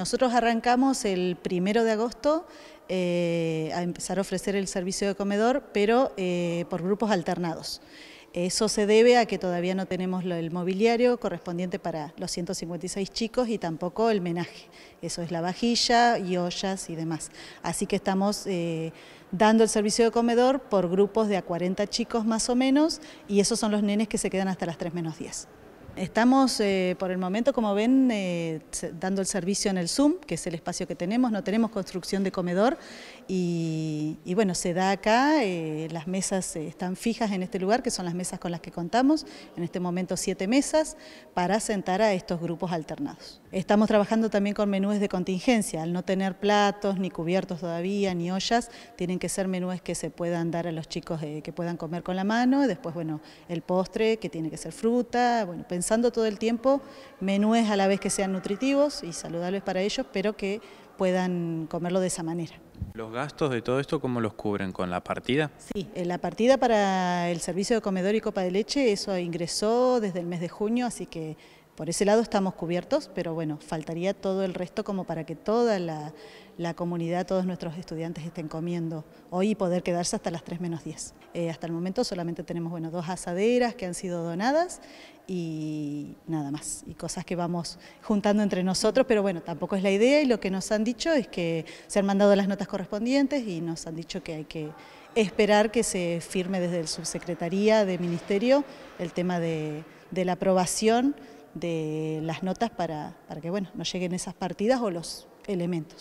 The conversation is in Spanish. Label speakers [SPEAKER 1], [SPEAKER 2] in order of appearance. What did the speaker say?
[SPEAKER 1] Nosotros arrancamos el primero de agosto eh, a empezar a ofrecer el servicio de comedor, pero eh, por grupos alternados. Eso se debe a que todavía no tenemos el mobiliario correspondiente para los 156 chicos y tampoco el menaje. Eso es la vajilla y ollas y demás. Así que estamos eh, dando el servicio de comedor por grupos de a 40 chicos más o menos y esos son los nenes que se quedan hasta las 3 menos 10. Estamos eh, por el momento, como ven, eh, dando el servicio en el Zoom, que es el espacio que tenemos, no tenemos construcción de comedor y, bueno, se da acá, eh, las mesas están fijas en este lugar, que son las mesas con las que contamos, en este momento siete mesas, para sentar a estos grupos alternados. Estamos trabajando también con menúes de contingencia, al no tener platos ni cubiertos todavía, ni ollas, tienen que ser menúes que se puedan dar a los chicos que puedan comer con la mano, después, bueno, el postre que tiene que ser fruta, bueno, pensar todo el tiempo menúes a la vez que sean nutritivos y saludables para ellos, pero que puedan comerlo de esa manera.
[SPEAKER 2] ¿Los gastos de todo esto cómo los cubren? ¿Con la partida?
[SPEAKER 1] Sí, eh, la partida para el servicio de comedor y copa de leche, eso ingresó desde el mes de junio, así que por ese lado estamos cubiertos, pero bueno, faltaría todo el resto como para que toda la, comunidad, todos nuestros estudiantes estén comiendo hoy y poder quedarse hasta las 3 menos 10. Eh, hasta el momento solamente tenemos bueno, dos asaderas que han sido donadas y nada más, y cosas que vamos juntando entre nosotros, pero bueno, tampoco es la idea y lo que nos han dicho es que se han mandado las notas correspondientes y nos han dicho que hay que esperar que se firme desde el subsecretaría de Ministerio el tema de la aprobación de las notas para, para que bueno, nos lleguen esas partidas o los elementos.